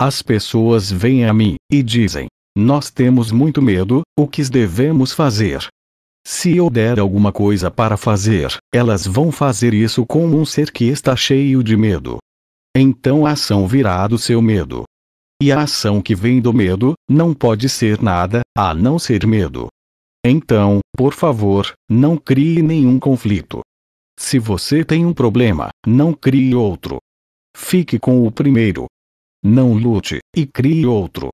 As pessoas vêm a mim e dizem: Nós temos muito medo, o que devemos fazer? Se eu der alguma coisa para fazer, elas vão fazer isso com um ser que está cheio de medo. Então a ação virá do seu medo. E a ação que vem do medo, não pode ser nada, a não ser medo. Então, por favor, não crie nenhum conflito. Se você tem um problema, não crie outro. Fique com o primeiro, não lute, e crie outro.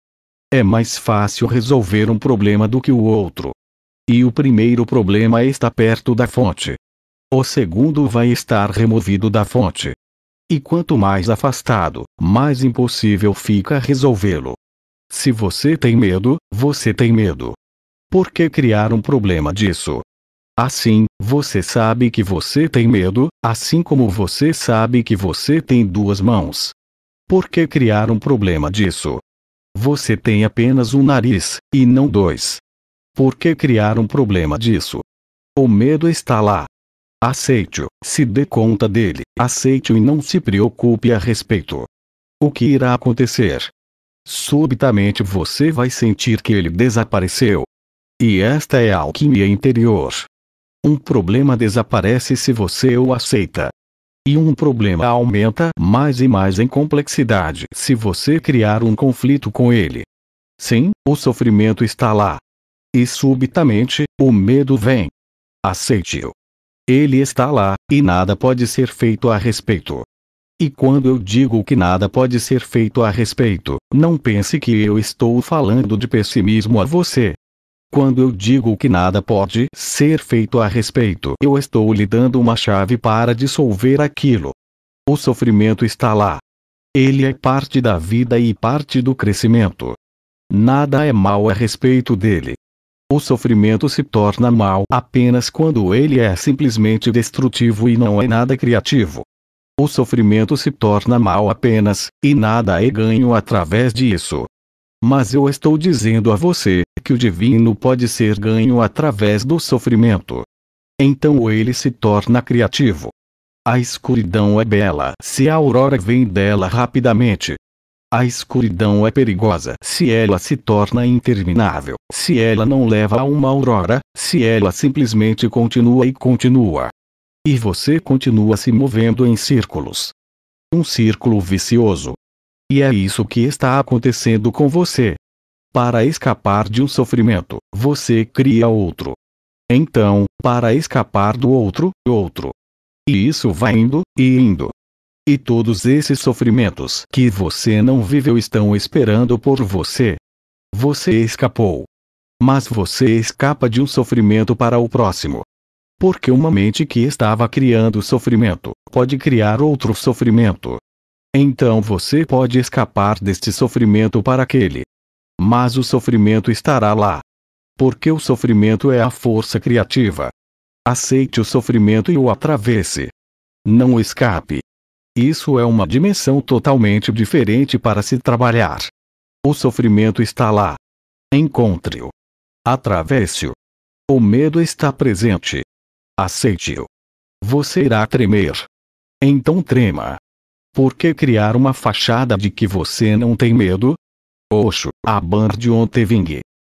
É mais fácil resolver um problema do que o outro. E o primeiro problema está perto da fonte. O segundo vai estar removido da fonte. E quanto mais afastado, mais impossível fica resolvê-lo. Se você tem medo, você tem medo. Por que criar um problema disso? Assim, você sabe que você tem medo, assim como você sabe que você tem duas mãos. Por que criar um problema disso? Você tem apenas um nariz, e não dois. Por que criar um problema disso? O medo está lá. Aceite-o, se dê conta dele, aceite-o e não se preocupe a respeito. O que irá acontecer? Subitamente você vai sentir que ele desapareceu. E esta é a alquimia interior. Um problema desaparece se você o aceita. E um problema aumenta mais e mais em complexidade se você criar um conflito com ele. Sim, o sofrimento está lá. E subitamente, o medo vem. Aceite-o. Ele está lá, e nada pode ser feito a respeito. E quando eu digo que nada pode ser feito a respeito, não pense que eu estou falando de pessimismo a você, quando eu digo que nada pode ser feito a respeito, eu estou lhe dando uma chave para dissolver aquilo. O sofrimento está lá. Ele é parte da vida e parte do crescimento. Nada é mal a respeito dele. O sofrimento se torna mal apenas quando ele é simplesmente destrutivo e não é nada criativo. O sofrimento se torna mal apenas, e nada é ganho através disso. Mas eu estou dizendo a você que o divino pode ser ganho através do sofrimento. Então ele se torna criativo. A escuridão é bela se a aurora vem dela rapidamente. A escuridão é perigosa se ela se torna interminável, se ela não leva a uma aurora, se ela simplesmente continua e continua. E você continua se movendo em círculos. Um círculo vicioso e é isso que está acontecendo com você. Para escapar de um sofrimento, você cria outro. Então, para escapar do outro, outro. E isso vai indo, e indo. E todos esses sofrimentos que você não viveu estão esperando por você. Você escapou. Mas você escapa de um sofrimento para o próximo. Porque uma mente que estava criando sofrimento pode criar outro sofrimento, então você pode escapar deste sofrimento para aquele. Mas o sofrimento estará lá. Porque o sofrimento é a força criativa. Aceite o sofrimento e o atravesse. Não escape. Isso é uma dimensão totalmente diferente para se trabalhar. O sofrimento está lá. Encontre-o. Atravesse-o. O medo está presente. Aceite-o. Você irá tremer. Então trema. Por que criar uma fachada de que você não tem medo? Oxo, a Band ontem vingue.